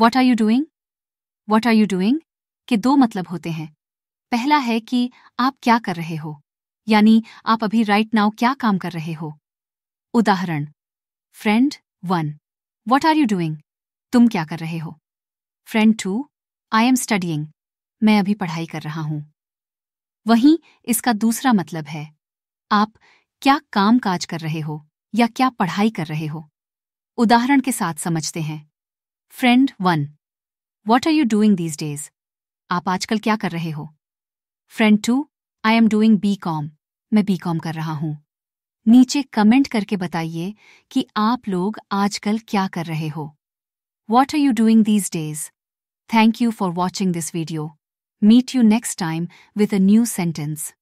what are you doing what are you doing के दो मतलब होते हैं पहला है कि आप क्या कर रहे हो यानी आप अभी राइट नाउ क्या काम कर रहे हो उदाहरण friend one what are you doing तुम क्या कर रहे हो friend two I am studying मैं अभी पढ़ाई कर रहा हूं वहीं इसका दूसरा मतलब है आप क्या काम काज कर रहे हो या क्या पढ़ाई कर रहे हो उदाहरण के साथ समझते हैं friend one what are you doing these days आप आजकल क्या कर रहे हो friend two I am doing B com मैं बी कॉम कर रहा हूं नीचे कमेंट करके बताइए कि आप लोग आजकल क्या कर रहे हो what are you doing these days thank you for watching this video meet you next time with a new sentence